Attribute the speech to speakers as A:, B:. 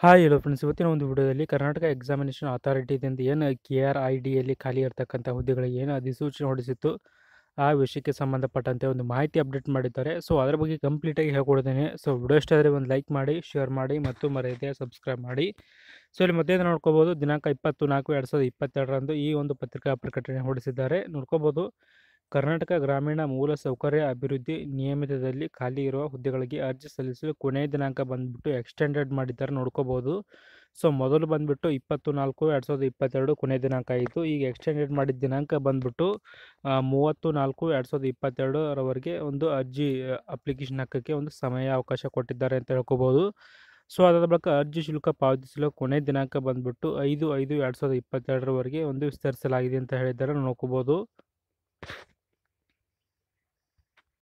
A: hi hello friends ಇವತ್ತಿನ ಒಂದು ವಿಡಿಯೋದಲ್ಲಿ ಕರ್ನಾಟಕ ಎಕ್ಸಾಮಿನೇಷನ್ ಅಥಾರಿಟಿದಿಂದ ಏನು ಕೆ ಆರ್ ಐ ಡಿಯಲ್ಲಿ ಖಾಲಿ ಇರತಕ್ಕಂಥ ಹುದ್ದೆಗಳಿಗೆ ಏನು ಅಧಿಸೂಚನೆ ಹೊಡಿಸಿತ್ತು ಆ ವಿಷಯಕ್ಕೆ ಸಂಬಂಧಪಟ್ಟಂತೆ ಒಂದು ಮಾಹಿತಿ ಅಪ್ಡೇಟ್ ಮಾಡಿದ್ದಾರೆ ಸೊ ಅದರ ಬಗ್ಗೆ ಕಂಪ್ಲೀಟಾಗಿ ಹೇಳ್ಕೊಡ್ತೇನೆ ಸೊ ವಿಡಿಯೋ ಇಷ್ಟ ಆದರೆ ಒಂದು ಲೈಕ್ ಮಾಡಿ ಶೇರ್ ಮಾಡಿ ಮತ್ತು ಮರೆಯದೆ ಸಬ್ಸ್ಕ್ರೈಬ್ ಮಾಡಿ ಸೊ ಇಲ್ಲಿ ಮತ್ತೆ ನೋಡ್ಕೋಬೋದು ದಿನಾಂಕ ಇಪ್ಪತ್ತು ನಾಲ್ಕು ಎರಡು ಸಾವಿರದ ಇಪ್ಪತ್ತೆರಡರಂದು ಈ ಒಂದು ಪತ್ರಿಕಾ ಪ್ರಕಟಣೆ ಹೊಡಿಸಿದ್ದಾರೆ ನೋಡ್ಕೋಬೋದು ಕರ್ನಾಟಕ ಗ್ರಾಮೀಣ ಮೂಲಸೌಕರ್ಯ ಅಭಿವೃದ್ಧಿ ನಿಯಮಿತದಲ್ಲಿ ಖಾಲಿ ಇರುವ ಹುದ್ದೆಗಳಿಗೆ ಅರ್ಜಿ ಸಲ್ಲಿಸಲು ಕೊನೆಯ ದಿನಾಂಕ ಬಂದ್ಬಿಟ್ಟು ಎಕ್ಸ್ಟೆಂಡೆಡ್ ಮಾಡಿದ್ದಾರೆ ನೋಡ್ಕೋಬೋದು ಸೊ ಮೊದಲು ಬಂದುಬಿಟ್ಟು ಇಪ್ಪತ್ತು ನಾಲ್ಕು ಎರಡು ಸಾವಿರದ ಇಪ್ಪತ್ತೆರಡು ಕೊನೆಯ ದಿನಾಂಕ ಆಯಿತು ಈಗ ಎಕ್ಸ್ಟೆಂಡೆಡ್ ಮಾಡಿದ ದಿನಾಂಕ ಬಂದ್ಬಿಟ್ಟು ಮೂವತ್ತು ನಾಲ್ಕು ಎರಡು ಸಾವಿರದ ಇಪ್ಪತ್ತೆರಡರವರೆಗೆ ಒಂದು ಅರ್ಜಿ ಅಪ್ಲಿಕೇಶನ್ ಹಾಕೋಕ್ಕೆ ಒಂದು ಸಮಯ ಅವಕಾಶ ಕೊಟ್ಟಿದ್ದಾರೆ ಅಂತ ಹೇಳ್ಕೋಬೋದು ಸೊ ಅದರ ಬಳಿಕ ಅರ್ಜಿ ಶುಲ್ಕ ಪಾವತಿಸಲು ಕೊನೆ ದಿನಾಂಕ ಬಂದ್ಬಿಟ್ಟು ಐದು ಐದು ಎರಡು ಸಾವಿರದ ಇಪ್ಪತ್ತೆರಡರವರೆಗೆ ಒಂದು ವಿಸ್ತರಿಸಲಾಗಿದೆ ಅಂತ ಹೇಳಿದ್ದಾರೆ ನೋಡ್ಕೋಬೋದು